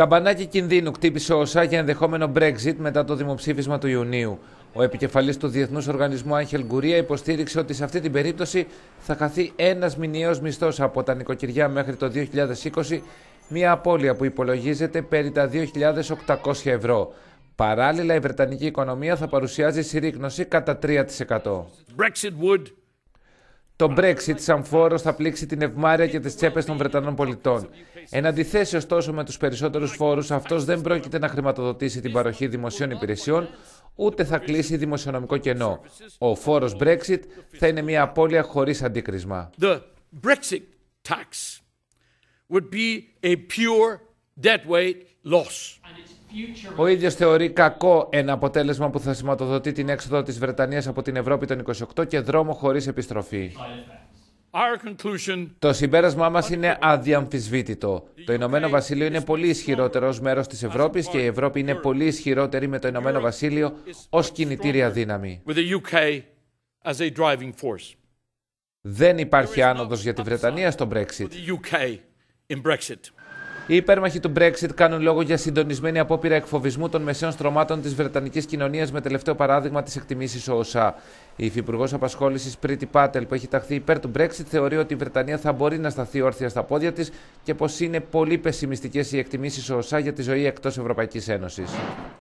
Καμπανάκι κινδύνου κτύπησε ο ΩΣΑ για ενδεχόμενο Brexit μετά το δημοψήφισμα του Ιουνίου. Ο επικεφαλής του Διεθνούς Οργανισμού Άγχελ Γκουρία υποστήριξε ότι σε αυτή την περίπτωση θα χαθεί ένας μηνιαίος μισθός από τα νοικοκυριά μέχρι το 2020, μια απώλεια που υπολογίζεται περί τα 2.800 ευρώ. Παράλληλα, η Βρετανική οικονομία θα παρουσιάζει συρρήγνωση κατά 3%. Το Brexit σαν φόρο θα πλήξει την ευμάρεια και τις τσέπες των Βρετανών πολιτών. Εν αντιθέσει ωστόσο με τους περισσότερους φόρους, αυτός δεν πρόκειται να χρηματοδοτήσει την παροχή δημοσίων υπηρεσιών, ούτε θα κλείσει δημοσιονομικό κενό. Ο φόρος Brexit θα είναι μια απώλεια χωρίς αντίκρισμα. Ο ίδιος θεωρεί κακό ένα αποτέλεσμα που θα σηματοδοτεί την έξοδο της Βρετανίας από την Ευρώπη των 28 και δρόμο χωρίς επιστροφή. Το συμπέρασμά μας είναι αδιαμφισβήτητο. Το Ηνωμένο Βασίλειο είναι πολύ ισχυρότερος ως μέρος της Ευρώπης και η Ευρώπη είναι πολύ ισχυρότερη με το Ηνωμένο Βασίλειο ως κινητήρια δύναμη. Δεν υπάρχει άνοδος για τη Βρετανία στο Brexit. Οι υπέρμαχοι του Brexit κάνουν λόγο για συντονισμένη απόπειρα εκφοβισμού των μεσαίων στρωμάτων της Βρετανικής κοινωνίας, με τελευταίο παράδειγμα της εκτιμήσει ΟΟΣΑ. Η Υφυπουργός Απασχόλησης Πρίτη Πάτελ, που έχει ταχθεί υπέρ του Brexit, θεωρεί ότι η Βρετανία θα μπορεί να σταθεί όρθια στα πόδια της και πως είναι πολύ πεσημιστικέ οι εκτιμήσεις ΟΟΣΑ για τη ζωή εκτός Ευρωπαϊκής Ένωσης.